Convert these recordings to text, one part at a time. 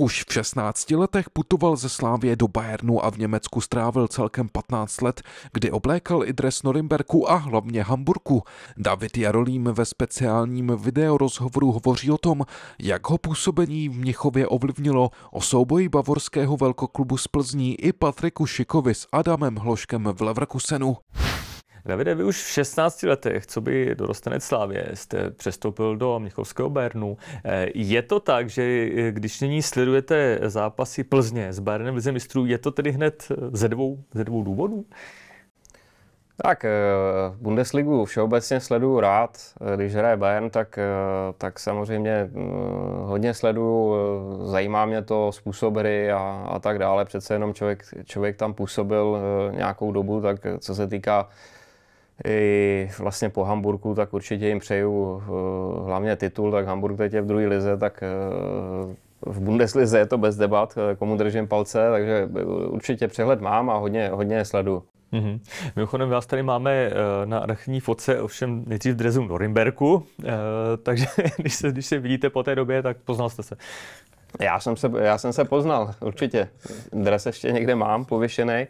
Už v 16 letech putoval ze Slávě do Bayernu a v Německu strávil celkem 15 let, kdy oblékal i dres Norimberku a hlavně Hamburku. David Jarolím ve speciálním videorozhovoru hovoří o tom, jak ho působení v Měchově ovlivnilo, o souboji bavorského velkoklubu z Plzní i Patriku Šikovi s Adamem Hloškem v Leverkusenu. Davide, vy už v 16 letech, co by dorostenec Slávě, jste přestoupil do Měchovského Bernu. Eh, je to tak, že eh, když nyní sledujete zápasy Plzně s Bernem ze mistrů, je to tedy hned eh, ze dvou, ze dvou důvodů? Tak, Bundesligu všeobecně sleduju rád. Když hraje Bayern, tak, tak samozřejmě hodně sleduju. Zajímá mě to způsob hry a, a tak dále. Přece jenom člověk, člověk tam působil nějakou dobu, tak co se týká i vlastně po Hamburgu, tak určitě jim přeju eh, hlavně titul, tak Hamburg teď je v druhé lize, tak eh, v Bundeslize je to bez debat, eh, komu držím palce, takže určitě přehled mám a hodně, hodně sledu. Mm-hmm. Mimochodem, vás tady máme na archivní fotce, ovšem nejdřív drezu Norimberku, takže když se, když se vidíte po té době, tak poznal jste se. Já jsem se, já jsem se poznal, určitě. Dres ještě někde mám pověšený,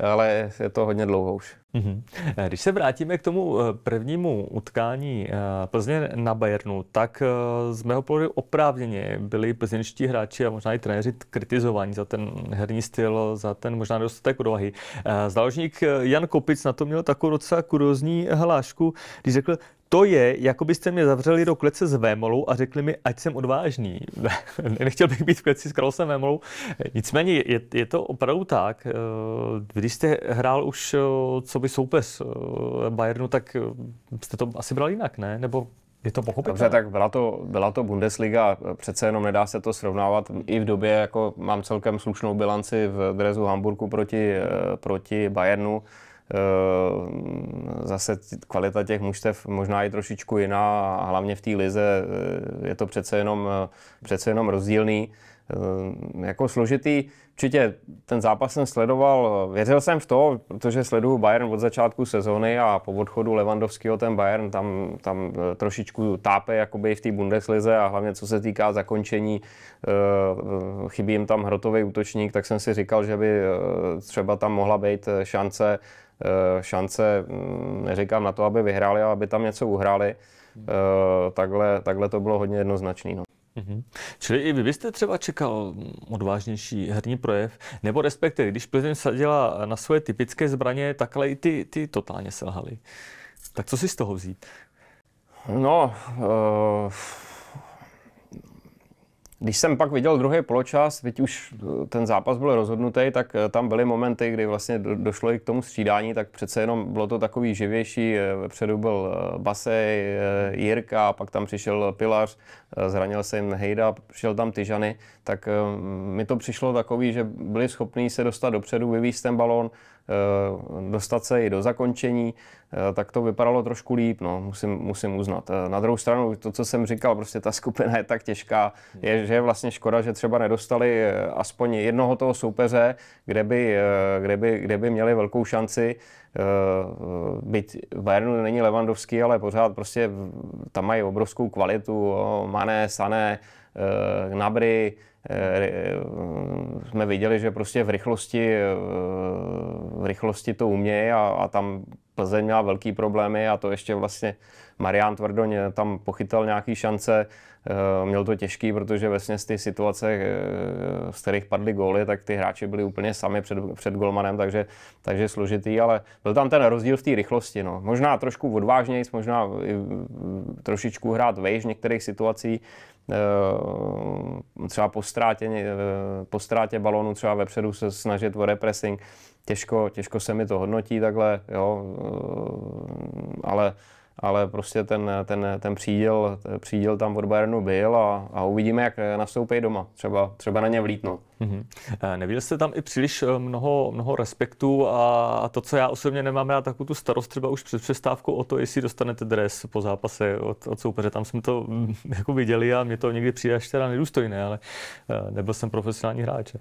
ale je to hodně dlouho už. Mhm. Eh, když se vrátíme k tomu eh, prvnímu utkání eh, Plzně na Bayernu, tak z mého pohledu oprávněně byli plzeňští hráči a možná i trenéři kritizováni za ten herní styl, za ten možná dostatek odvahy. Záložník Jan Kopic na to měl takovou docela kuriozní hlášku, když řekl, to je, jako byste mě zavřeli do klece s Vémolou a řekli mi, ať jsem odvážný. Nechtěl bych být v kleci s Karlosem Vémolou. Nicméně je, je to opravdu tak. Když jste hrál už, co jakoby soupeř eh, Bayernu, tak eh, jste to asi brali jinak, ne? Nebo je to pochopitelné? Dobře, tak byla to, byla to Bundesliga, přece jenom nedá se to srovnávat. I v době, jako mám celkem slušnou bilanci v drezu Hamburgu proti, eh, proti Bayernu, zase kvalita těch mužstev možná i trošičku jiná a hlavně v té lize je to přece jenom, přece jenom rozdílný. Ehm, jako složitý. Určitě ten zápas jsem sledoval, věřil jsem v to, protože sleduju Bayern od začátku sezóny a po odchodu Levandovského ten Bayern tam, tam eh, trošičku tápe jakoby v té Bundeslize a hlavně co se týká zakončení, eh, chybí jim tam hrotový útočník, tak jsem si říkal, že by eh, třeba tam mohla být šance, šance, hm, neříkám na to, aby vyhráli, ale aby tam něco uhráli. Hmm. Takhle, takhle to bylo hodně jednoznačné. No. Mhm. Čili i vy byste třeba čekal odvážnější herní projev, nebo respektive, když Plzeň sadila na svoje typické zbraně, takhle i ty, ty totálně selhaly. Tak co si z toho vzít? No, uh když jsem pak viděl druhý poločas, teď už eh, ten zápas byl rozhodnutý, tak eh, tam byly momenty, kdy vlastně došlo i k tomu střídání, tak přece jenom bylo to takový živější. Eh, vepředu byl Basej, Jirka, pak tam přišel Pilař, zranil se jim Hejda, přišel tam Tyžany, tak mi to přišlo takový, že byli schopní se dostat dopředu, vyvíjet ten balón, Eh, dostat se i do zakončení, eh, tak to vypadalo trošku líp, no, musím, musím uznat. Eh, na druhou stranu, to, co jsem říkal, prostě ta skupina je tak těžká, je, že je vlastně škoda, že třeba nedostali aspoň jednoho toho soupeře, kde by, kde by, kde by měli velkou šanci. Byť v Bayernu není Levandovský, ale pořád prostě tam mají obrovskou kvalitu, Mané, Sané, Eh, Nabry, eh, eh, jsme viděli, že prostě v rychlosti, v rychlosti to umějí a, a tam Plzeň měla velký problémy a to ještě vlastně Marian Tvrdoň tam pochytal nějaký šance, měl to těžký, protože vlastně z ty situace, z kterých padly góly, tak ty hráči byli úplně sami před, před golmanem, takže, takže složitý, ale byl tam ten rozdíl v té rychlosti. No. Možná trošku odvážnější, možná mm, trošičku hrát vejš v některých situacích, Eh, třeba po ztrátě, eh, po ztrátě balonu třeba vepředu se snažit o repressing. Těžko, těžko se mi to hodnotí takhle, jo, eh, ale ale prostě ten, ten, ten příděl, příděl tam od Bayernu byl a, a uvidíme, jak nastoupí doma. Třeba, třeba na ně vlítnou. Mm-hmm. Eh, Neviděl jste tam i příliš eh, mnoho, mnoho respektu a to, co já osobně nemám, já takovou tu starost třeba už před přestávkou o to, jestli dostanete dres po zápase od, od soupeře. Tam jsme to mm, jako viděli a mě to někdy přijde až teda nedůstojné, ale eh, nebyl jsem profesionální hráč.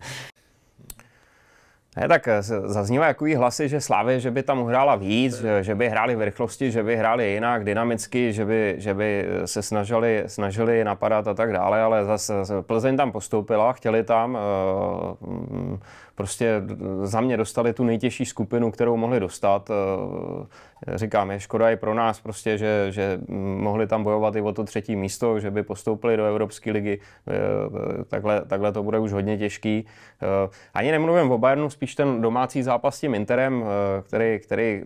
Ne, tak eh, zaznívá jakový hlasy, že Slávě, že by tam hrála víc, že, že by hráli v rychlosti, že by hráli jinak, dynamicky, že by, že by eh, se snažili, snažili napadat a tak dále, ale zase Plzeň tam postoupila, chtěli tam, eh, prostě za mě dostali tu nejtěžší skupinu, kterou mohli dostat. Eh, říkám, je škoda i pro nás prostě, že, že mohli tam bojovat i o to třetí místo, že by postoupili do Evropské ligy. Eh, takhle, takhle to bude už hodně těžký. Eh, ani nemluvím o Bayernu, spíš ten domácí zápas s tím Interem, který, který,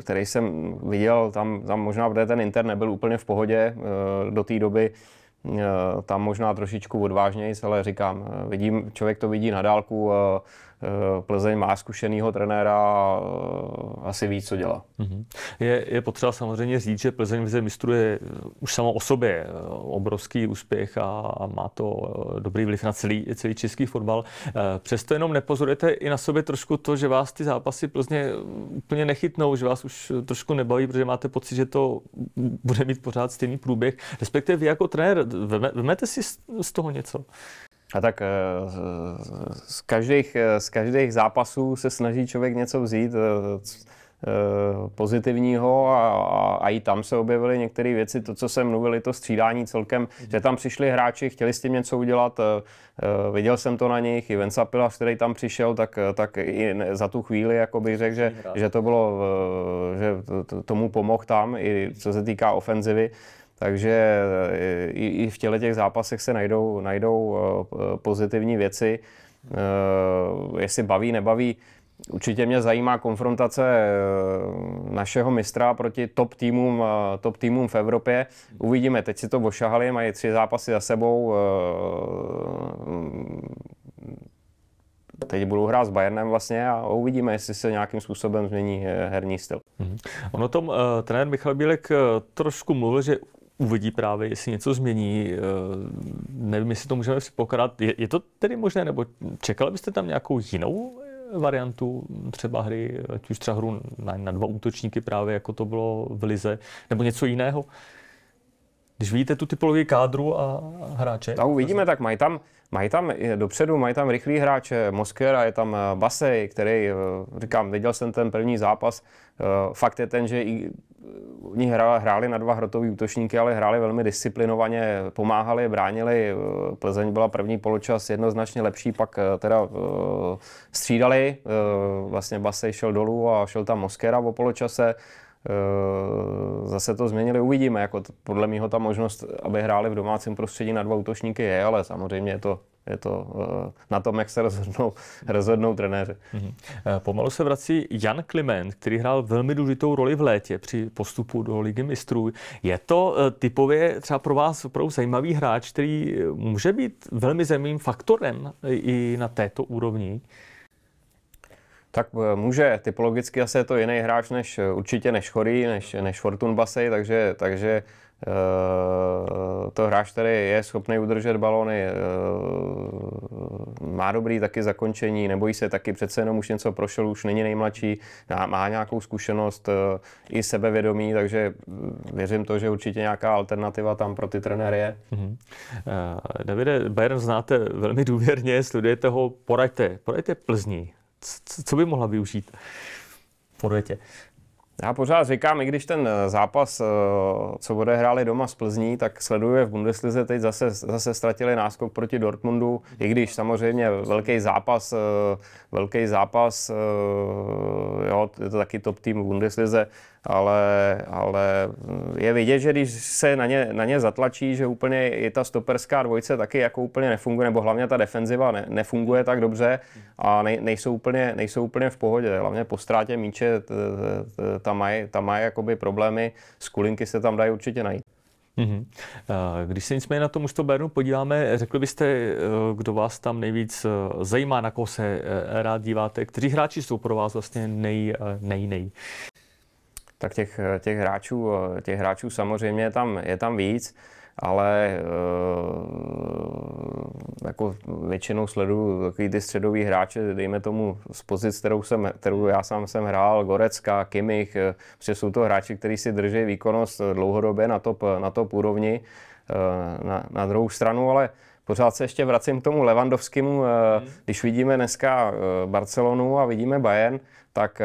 který jsem viděl, tam, tam možná, protože ten Inter nebyl úplně v pohodě do té doby, Eh, tam možná trošičku odvážněji, ale říkám, eh, vidím, člověk to vidí na dálku, eh, Eh, Plzeň má zkušeného trenéra a eh, asi ví, co dělá. Mhm. Je, je potřeba samozřejmě říct, že Plzeň v mistrů je eh, už samo o sobě obrovský úspěch a, a má to dobrý vliv na celý, celý český fotbal. Přesto jenom nepozorujete i na sobě trošku to, že vás ty zápasy Plzně úplně nechytnou, že vás už trošku nebaví, protože máte pocit, že to bude mít pořád stejný průběh. Respektive vy jako trenér, vemete si z toho něco? A tak eh, z každých, eh, z každých zápasů se snaží člověk něco vzít eh, pozitivního a, a, a i tam se objevily některé věci. To, co jsem mluvil, to střídání celkem, mm. že tam přišli hráči, chtěli s tím něco udělat, viděl jsem to na nich, i Vensa Pilař, který tam přišel, tak, tak i za tu chvíli jako bych řekl, že, že to bylo, že tomu pomohl tam, i co se týká ofenzivy. Takže e, i, i v těle těch zápasech se najdou, najdou e, pozitivní věci. E, jestli baví, nebaví, Určitě mě zajímá konfrontace našeho mistra proti top týmům, top týmům v Evropě. Uvidíme, teď si to ošahali, mají tři zápasy za sebou. Teď budou hrát s Bayernem vlastně a uvidíme, jestli se nějakým způsobem změní herní styl. Mhm. Ono tom trenér Michal Bílek trošku mluvil, že uvidí právě, jestli něco změní. Eh, nevím, jestli to můžeme předpokládat. Je, je to tedy možné, nebo čekali byste tam nějakou jinou eh, variantu hm, třeba hry, ať už třeba hru na, na dva útočníky právě, jako to bylo v Lize, nebo něco jiného? Když vidíte tu typologii kádru a hráče? A uvidíme, tak mají tam, mají tam eh, dopředu, mají tam rychlý hráče, Moskera, je tam Basej, který, říkám, viděl jsem ten první zápas, fakt je ten, že i oni hráli, hráli na dva hrotový útočníky, ale hráli velmi disciplinovaně, pomáhali, bránili. Eh, Plzeň byla první poločas jednoznačně lepší, pak eh, teda eh, střídali. Vlastně Basej šel dolů a šel tam Moskera po poločase. Zase to změnili, uvidíme. Jako podle mého ta možnost, aby hráli v domácím prostředí na dva útočníky je, ale samozřejmě je to je to eh, na tom, jak se rozhodnou, rozhodnou trenéři. Mm-hmm. Pomalu se vrací Jan Kliment, který hrál velmi důležitou roli v létě při postupu do Ligy mistrů. Je to eh, typově třeba pro vás opravdu zajímavý hráč, který může být velmi zajímavým faktorem i na této úrovni? Tak může, typologicky asi je to jiný hráč než určitě než Chory, než, než Fortun Basej, takže, takže Eh, to hráč, který je schopný udržet balony, eh, má dobrý taky zakončení, nebojí se taky, přece jenom už něco prošel, už není nejmladší, má nějakou zkušenost eh, i sebevědomí, takže věřím to, že určitě nějaká alternativa tam pro ty trenéry je. Mm-hmm. Davide, Bayern znáte velmi důvěrně, sledujete ho, poraďte, poraďte Plzní. Co by mohla využít? Po já pořád říkám, i když ten eh, zápas, eh, co odehráli doma z Plzní, tak sleduje v Bundeslize, teď zase, zase ztratili náskok proti Dortmundu, i když samozřejmě velký zápas, eh, velký zápas, jo, je to taky top tým v Bundeslize, ale, ale je vidět, že když se na ně, na ně zatlačí, že úplně je ta stoperská dvojce taky jako úplně nefunguje, nebo hlavně ta defenziva ne, nefunguje tak dobře a nej, nejsou, úplně, nejsou úplně v pohodě. Hlavně po ztrátě míče tam tam mají tam mají jakoby problémy, skulinky se tam dají určitě najít. Mm-hmm. Když se nicméně na to Bernu podíváme, řekli byste, eh, kdo vás tam nejvíc eh, zajímá, na koho se rád díváte, kteří hráči jsou pro vás vlastně nej, nej, nej? Tak těch, těch, hráčů, těch hráčů samozřejmě je tam, je tam víc ale eh, jako většinou sleduju takový ty středový hráče, dejme tomu z pozic, kterou, jsem, kterou já sám jsem hrál, Gorecka, Kimich, eh, protože jsou to hráči, kteří si drží výkonnost dlouhodobě na top, na top úrovni, eh, na, na druhou stranu, ale pořád se ještě vracím k tomu Levandovskému. Eh, hmm. Když vidíme dneska eh, Barcelonu a vidíme Bayern, tak eh,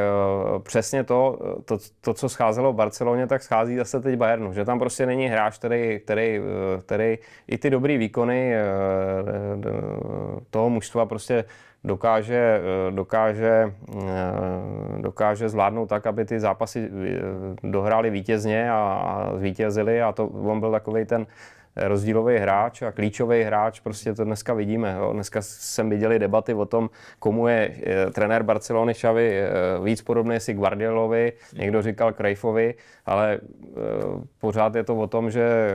přesně to, to, to co scházelo v Barceloně, tak schází zase teď Bayernu. Že tam prostě není hráč, který, který, který i ty dobrý výkony toho mužstva prostě dokáže, dokáže, dokáže zvládnout tak, aby ty zápasy dohrály vítězně a, a zvítězili a to on byl takový ten rozdílový hráč a klíčový hráč, prostě to dneska vidíme. Jo. Dneska jsem viděli debaty o tom, komu je trenér Barcelony Xavi víc podobný, jestli Guardiolovi, někdo říkal Krajfovi, ale e, pořád je to o tom, že e,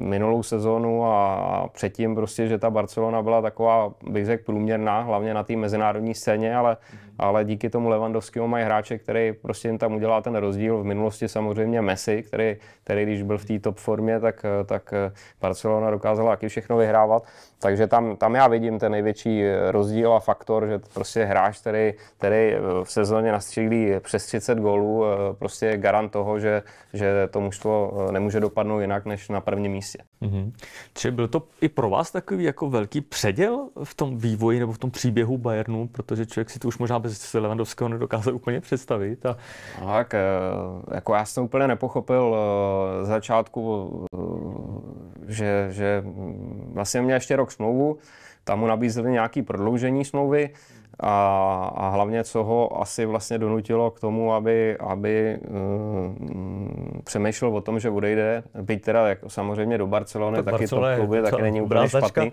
minulou sezónu a předtím prostě, že ta Barcelona byla taková, bych řekl, průměrná, hlavně na té mezinárodní scéně, ale, ale díky tomu Levandovskému mají hráče, který prostě jim tam udělá ten rozdíl. V minulosti samozřejmě Messi, který, který když byl v té top formě, tak, e, tak tak eh, Barcelona dokázala taky všechno vyhrávat. Takže tam, tam já vidím ten největší eh, rozdíl a faktor, že prostě hráč, který, který eh, v sezóně nastřílí přes 30 gólů, eh, prostě je garant toho, že, že to mužstvo nemůže dopadnout jinak než na prvním místě. Mm-hmm. Čili byl to i pro vás takový jako velký předěl v tom vývoji nebo v tom příběhu Bayernu, protože člověk si to už možná bez Levandovského nedokázal úplně představit. A... Tak, jako já jsem úplně nepochopil začátku že, že vlastně měl ještě rok smlouvu, tam mu nabízeli nějaké prodloužení smlouvy a, a hlavně, co ho asi vlastně donutilo k tomu, aby, aby uh, přemýšlel o tom, že odejde, byť teda jak samozřejmě do Barcelony, tak taky Barcelona to kluby, taky není úplně brázačka. špatný,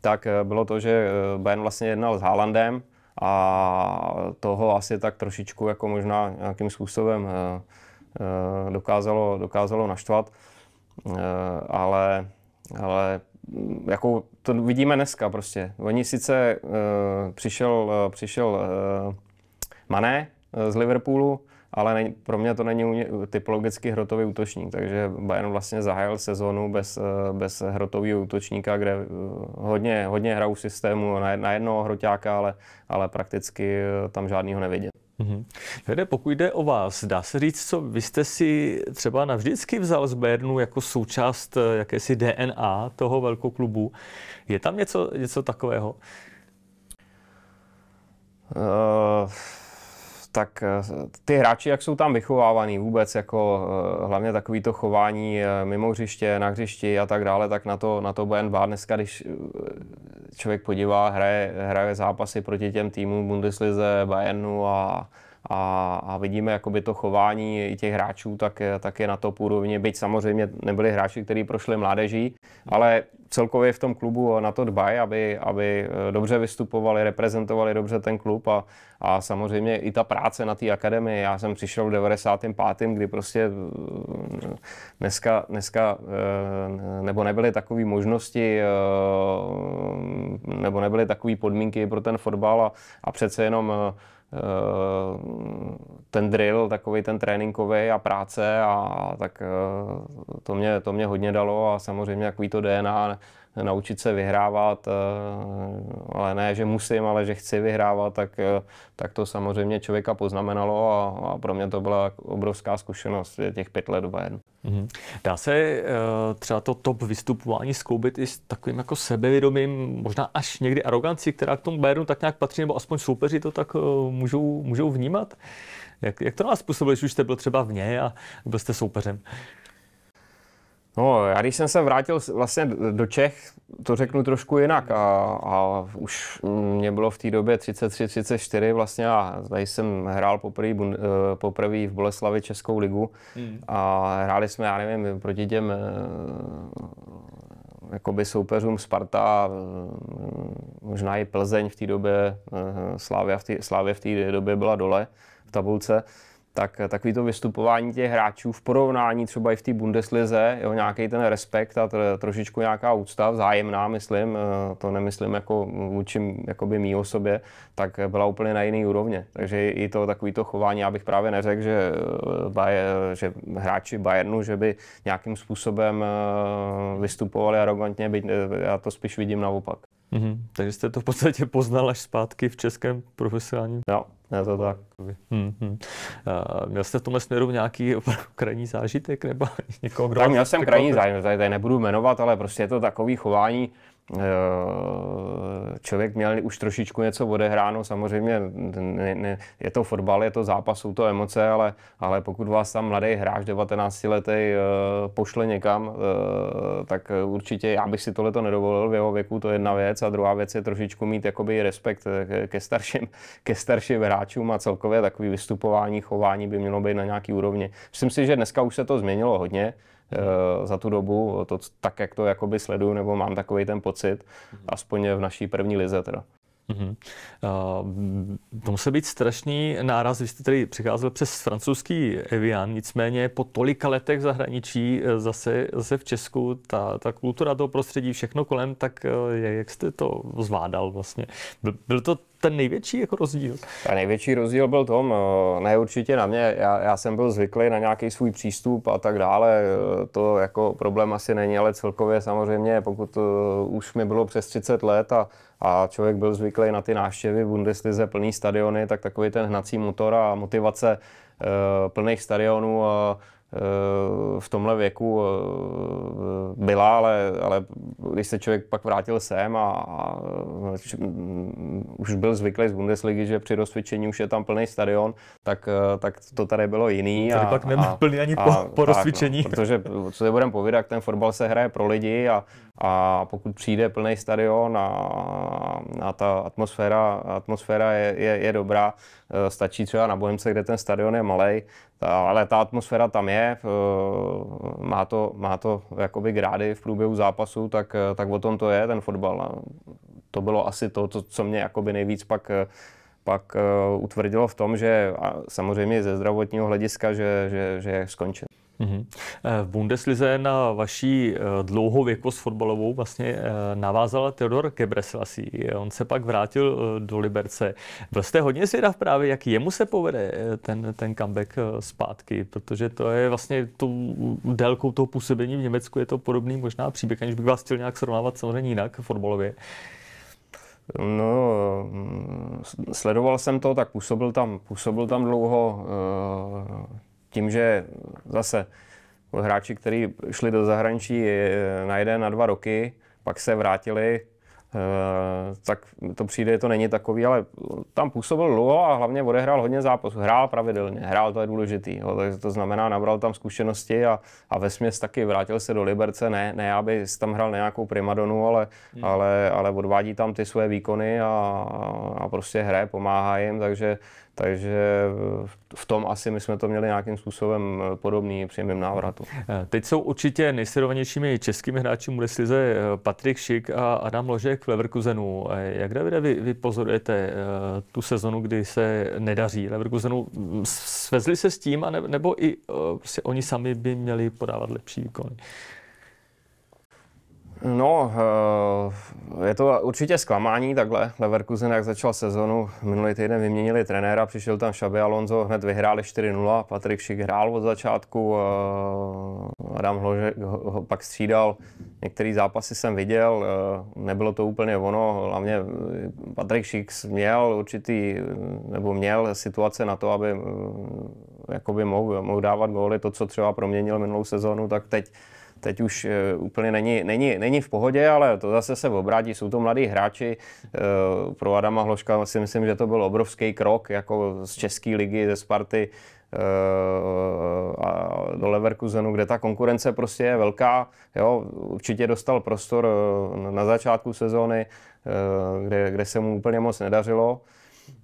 tak eh, bylo to, že eh, Ben vlastně jednal s Haalandem a toho asi tak trošičku jako možná nějakým způsobem uh, dokázalo, dokázalo naštvat, ale ale mm, jakou to vidíme dneska prostě. Oni sice uh, přišel, uh, přišel uh, Mané z Liverpoolu, ale ne, pro mě to není typologicky hrotový útočník, takže Bayern vlastně zahájil sezonu bez, bez hrotového útočníka, kde hodně, hodně hrajou systému na, jednoho hroťáka, ale, ale prakticky tam žádnýho neviděl. Mm-hmm. Hede, pokud jde o vás, dá se říct, co vy jste si třeba navždycky vzal z Bernu jako součást eh, jakési DNA toho velkou klubu. Je tam něco, něco takového? Uh tak eh, ty hráči, jak jsou tam vychovávaný vůbec, jako eh, hlavně takový to chování eh, mimo hřiště, na hřišti a tak dále, tak na to, na to BNB dneska, když člověk podívá, hraje, hraje zápasy proti těm týmům Bundeslize, Bayernu a, a, a vidíme jakoby to chování i těch hráčů, tak, tak je na to úrovni. Byť samozřejmě nebyli hráči, kteří prošli mládeží, ale celkově v tom klubu na to dbají, aby, aby eh, dobře vystupovali, reprezentovali dobře ten klub a, a samozřejmě i ta práce na té akademii. Já jsem přišel v 95., kdy prostě eh, dneska, dneska eh, nebo nebyly takové možnosti nebo nebyly takové podmínky pro ten fotbal a, a přece jenom Eh, ten drill, takový ten tréninkový a práce a tak eh, to mě, to mě hodně dalo a samozřejmě takový to DNA naučit se vyhrávat, eh, ale ne, že musím, ale že chci vyhrávat, tak, eh, tak to samozřejmě člověka poznamenalo a, a pro mě to byla obrovská zkušenost těch pět let v mhm. Dá se eh, třeba to top vystupování skloubit i s takovým jako sebevědomím, možná až někdy arogancí, která k tomu Bayernu tak nějak patří, nebo aspoň soupeři to tak můžou, můžou vnímat? Jak, jak to nás způsobilo, když už jste byl třeba v něj a byl jste soupeřem? No, já když jsem se vrátil vlastně do Čech, to řeknu trošku jinak a, a už mě bylo v té době 33, 34 vlastně a tady jsem hrál poprvé, eh, poprvé v Boleslavi Českou ligu hmm. a hráli jsme, já nevím, proti těm eh, jakoby soupeřům Sparta, eh, možná i Plzeň v té době, Slávia v té době byla dole v tabulce tak eh, takový to vystupování těch hráčů v porovnání třeba i v té Bundeslize, jo, nějaký ten respekt a trošičku nějaká úcta vzájemná, myslím, eh, to nemyslím jako vůči jakoby mý osobě, tak byla úplně na jiný úrovně. Takže i to takový to chování, já bych právě neřekl, že, eh, že hráči Bayernu, že by nějakým způsobem vystupovali arrogantně, byť já to spíš vidím naopak. Mm-hmm. Takže jste to v podstatě poznal až zpátky v českém profesionálním. Jo, je to tak. Mm-hmm. A měl jste v tomhle směru nějaký krajní zážitek nebo někoho, kdo... Tak měl jsem krajní zážitek, tady nebudu jmenovat, ale prostě je to takový chování, Eh, člověk měl už trošičku něco odehráno, samozřejmě ne, ne, je to fotbal, je to zápas, jsou to emoce, ale, ale pokud vás tam mladý hráč 19 letý eh, pošle někam, eh, tak určitě já bych si to nedovolil v jeho věku, to je jedna věc a druhá věc je trošičku mít jakoby respekt ke starším, ke starším hráčům a celkově takový vystupování, chování by mělo být na nějaký úrovni. Myslím si, že dneska už se to změnilo hodně, Eh, za tu dobu, to, tak jak to jakoby sleduju, nebo mám takový ten pocit, mhm. aspoň v naší první lize teda. Mm-hmm. Uh, to musel být strašný náraz. Vy jste tady přicházel přes francouzský Evian, nicméně po tolika letech v zahraničí, eh, zase, zase v Česku, ta, ta kultura toho prostředí, všechno kolem, tak jak jste to zvládal vlastně? Byl, byl to ten největší jako rozdíl? A největší rozdíl byl tom, eh, ne určitě na mě, já, já jsem byl zvyklý na nějaký svůj přístup a tak dále, eh, to jako problém asi není, ale celkově samozřejmě, pokud eh, už mi bylo přes 30 let a a člověk byl zvyklý na ty návštěvy v Bundeslize, plný stadiony, tak takový ten hnací motor a motivace plných stadionů a Eh, v tomhle věku eh, byla, ale, ale když se člověk pak vrátil sem a, a eh, už byl zvyklý z Bundesligy, že při rozcvičení už je tam plný stadion, tak, tak to tady bylo jiný. Tady a, pak nemá plný ani a, po, po tak, no, rozcvičení. No, protože, co se budeme povídat, ten fotbal se hraje pro lidi a, a pokud přijde plný stadion a, a ta atmosféra, atmosféra je, je, je dobrá, Eh, stačí třeba na Bohemce, kde ten stadion je malý, ale ta atmosféra tam je, eh, má to, má to jakoby grády v průběhu zápasu, tak, eh, tak o tom to je ten fotbal. A to bylo asi to, to co mě jakoby nejvíc pak pak utvrdilo v tom, že samozřejmě ze zdravotního hlediska, že, že, že je skončen. Mhm. Eh, v Bundeslize na vaší eh, dlouhou věkost fotbalovou vlastně eh, navázal Theodor Kebreslasi. On se pak vrátil do Liberce. Byl jste hodně zvědav právě, jak jemu se povede ten, ten comeback zpátky, protože to je vlastně tou délkou toho působení v Německu je to podobný možná příběh, aniž bych vás chtěl nějak srovnávat samozřejmě jinak fotbalově. No, mm, sledoval jsem to, tak působil tam, působil tam dlouho tím, že zase hráči, kteří šli do zahraničí eh, na jeden, na dva roky, pak se vrátili, eh, tak to přijde, to není takový, ale tam působil dlouho a hlavně odehrál hodně zápasů. Hrál pravidelně, hrál, to je důležitý. Jo, takže to znamená, nabral tam zkušenosti a, a ve směs taky vrátil se do Liberce, ne, ne aby tam hrál nějakou primadonu, ale, hmm. ale, ale odvádí tam ty své výkony a, a prostě hraje, pomáhá jim, takže takže v tom asi my jsme to měli nějakým způsobem eh, podobný příjemným návratu. Eh, teď jsou určitě nejsledovanějšími českými hráči Bundeslize eh, Patrik Šik a Adam Ložek v Leverkusenu. Jak, Davide, vy, vy pozorujete tu sezonu, kdy se nedaří Leverkusenu? Mm, svezli se s tím, ne, nebo i prostě oni sami by měli podávat lepší výkony? No, eh, je to určitě zklamání takhle. Leverkusen, jak začal sezonu, minulý týden vyměnili trenéra, přišel tam Šabi Alonso, hned vyhráli 4-0, Patrik Šik hrál od začátku, eh, Adam Hložek ho pak střídal, některé zápasy jsem viděl, eh, nebylo to úplně ono, hlavně Patrik Šik měl určitý, nebo měl situace na to, aby jakoby mohl, mohl dávat góly, to, co třeba proměnil minulou sezonu, tak teď teď už eh, úplně není, není, není v pohodě, ale to zase se obrátí, jsou to mladí hráči. Eh, pro Adama Hloška si myslím, že to byl obrovský krok, jako z České ligy, ze Sparty eh, a do Leverkusenu, kde ta konkurence prostě je velká. Jo, určitě dostal prostor na začátku sezóny, kde, kde se mu úplně moc nedařilo.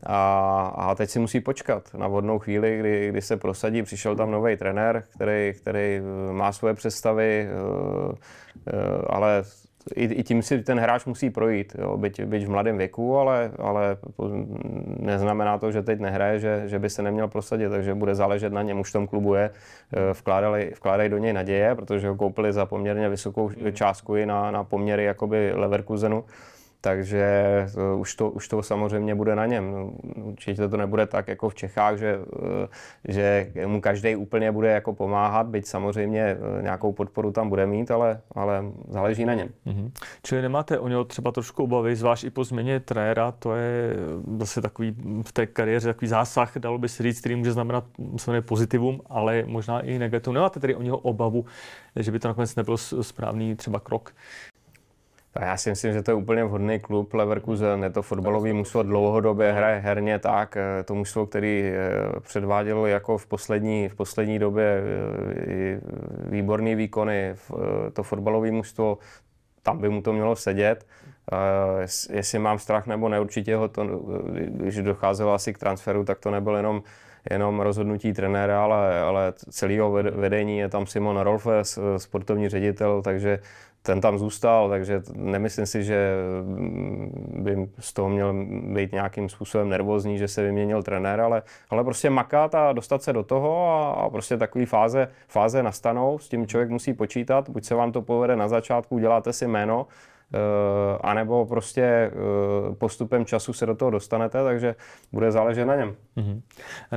A, a teď si musí počkat na vodnou chvíli, kdy, kdy se prosadí. Přišel tam nový trenér, který, který eh, má svoje představy, eh, eh, ale i, i tím si ten hráč musí projít, jo, byť, byť v mladém věku, ale, ale neznamená to, že teď nehraje, že, že by se neměl prosadit, takže bude záležet na něm, už v tom klubu je, vkládali, vkládají do něj naděje, protože ho koupili za poměrně vysokou částku i na, na poměry jakoby Leverkusenu. Takže uh, už, to, už to samozřejmě bude na něm. No, určitě to nebude tak jako v Čechách, že, uh, že mu každý úplně bude jako pomáhat, byť samozřejmě uh, nějakou podporu tam bude mít, ale, ale záleží na něm. Mhm. Čili nemáte o něho třeba trošku obavy, zvlášť i po změně trenéra, to je zase takový v té kariéře takový zásah, dalo by se říct, který může znamenat samozřejmě pozitivum, ale možná i negativum. Nemáte tedy o něho obavu, že by to nakonec nebyl správný třeba krok tak já si myslím, že to je úplně vhodný klub Leverkusen. Je to fotbalový mužstvo dlouhodobě hraje herně tak. Eh, to mužstvo, který eh, předvádělo jako v poslední, v poslední době eh, výborné výkony, to fotbalové mužstvo, tam by mu to mělo sedět. Jestli mám strach nebo ne, určitě ho to, když docházelo asi k transferu, tak to nebylo jenom jenom rozhodnutí trenéra, ale, ale celého vedení. Je tam Simon Rolfe, sportovní ředitel, takže ten tam zůstal, takže nemyslím si, že by z toho měl být nějakým způsobem nervózní, že se vyměnil trenér, ale, ale prostě makat a dostat se do toho a, a prostě takové fáze, fáze nastanou, s tím člověk musí počítat, buď se vám to povede na začátku, uděláte si jméno, Eh, anebo prostě eh, postupem času se do toho dostanete, takže bude záležet na něm. Mm-hmm.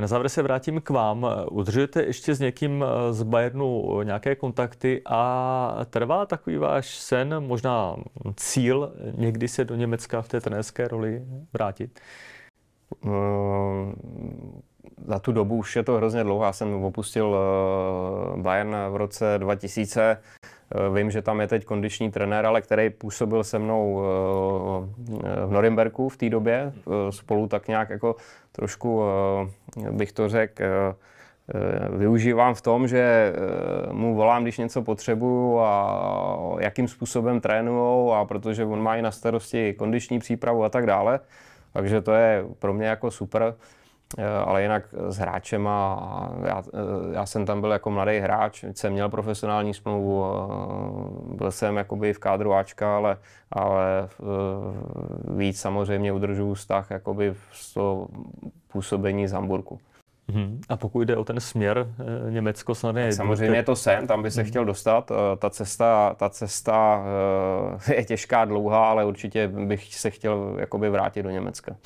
Na závěr se vrátím k vám. Udržujete ještě s někým eh, z Bayernu nějaké kontakty a trvá takový váš sen, možná cíl někdy se do Německa v té trenérské roli vrátit? za tu dobu už je to hrozně dlouho. Já jsem opustil Bayern v roce 2000 Eh, vím, že tam je teď kondiční trenér, ale který působil se mnou eh, v Norimberku v té době. Eh, spolu tak nějak jako trošku, bych to řekl, využívám v tom, že mu volám, když něco potřebuju a jakým způsobem trénujou a protože on má i na starosti kondiční přípravu a tak dále. Takže to je pro mě jako super. Eh, ale jinak s hráčem a já, eh, já jsem tam byl jako mladý hráč, jsem měl profesionální smlouvu, eh, byl jsem jakoby v kádru Ačka, ale, ale víc samozřejmě udržuju vztah jakoby z toho působení z Hamburku. Hmm. A pokud jde o ten směr Německo, snad Samozřejmě to sen, tam by se hmm. chtěl dostat. Ta cesta, ta cesta je těžká, dlouhá, ale určitě bych se chtěl jakoby vrátit do Německa.